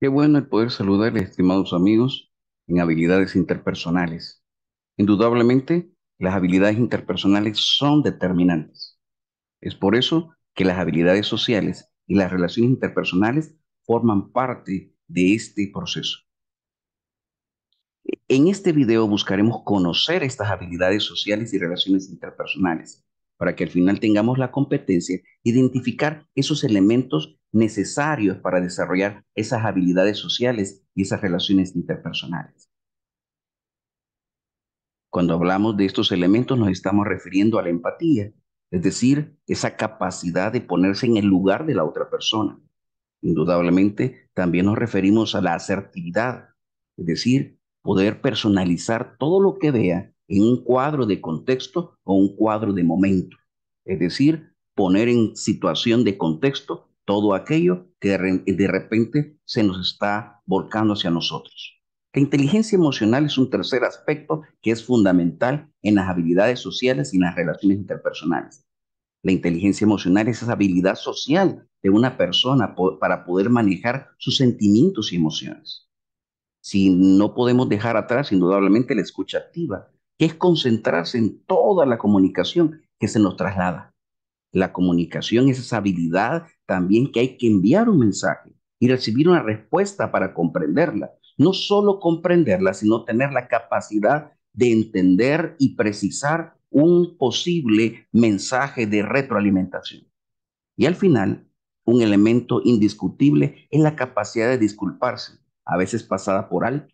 Qué bueno el poder saludarles, estimados amigos, en habilidades interpersonales. Indudablemente, las habilidades interpersonales son determinantes. Es por eso que las habilidades sociales y las relaciones interpersonales forman parte de este proceso. En este video buscaremos conocer estas habilidades sociales y relaciones interpersonales para que al final tengamos la competencia, identificar esos elementos necesarios para desarrollar esas habilidades sociales y esas relaciones interpersonales. Cuando hablamos de estos elementos nos estamos refiriendo a la empatía, es decir, esa capacidad de ponerse en el lugar de la otra persona. Indudablemente también nos referimos a la asertividad, es decir, poder personalizar todo lo que vea en un cuadro de contexto o un cuadro de momento. Es decir, poner en situación de contexto todo aquello que de repente se nos está volcando hacia nosotros. La inteligencia emocional es un tercer aspecto que es fundamental en las habilidades sociales y en las relaciones interpersonales. La inteligencia emocional es esa habilidad social de una persona para poder manejar sus sentimientos y emociones. Si no podemos dejar atrás, indudablemente, la escucha activa, que es concentrarse en toda la comunicación que se nos traslada. La comunicación es esa habilidad también que hay que enviar un mensaje y recibir una respuesta para comprenderla. No solo comprenderla, sino tener la capacidad de entender y precisar un posible mensaje de retroalimentación. Y al final, un elemento indiscutible es la capacidad de disculparse, a veces pasada por alto,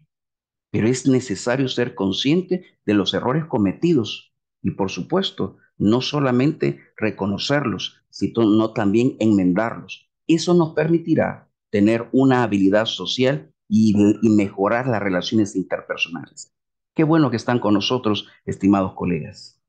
pero es necesario ser consciente de los errores cometidos y por supuesto, no solamente reconocerlos, sino también enmendarlos. Eso nos permitirá tener una habilidad social y, mejorar las relaciones interpersonales. Qué bueno que están con nosotros, estimados colegas.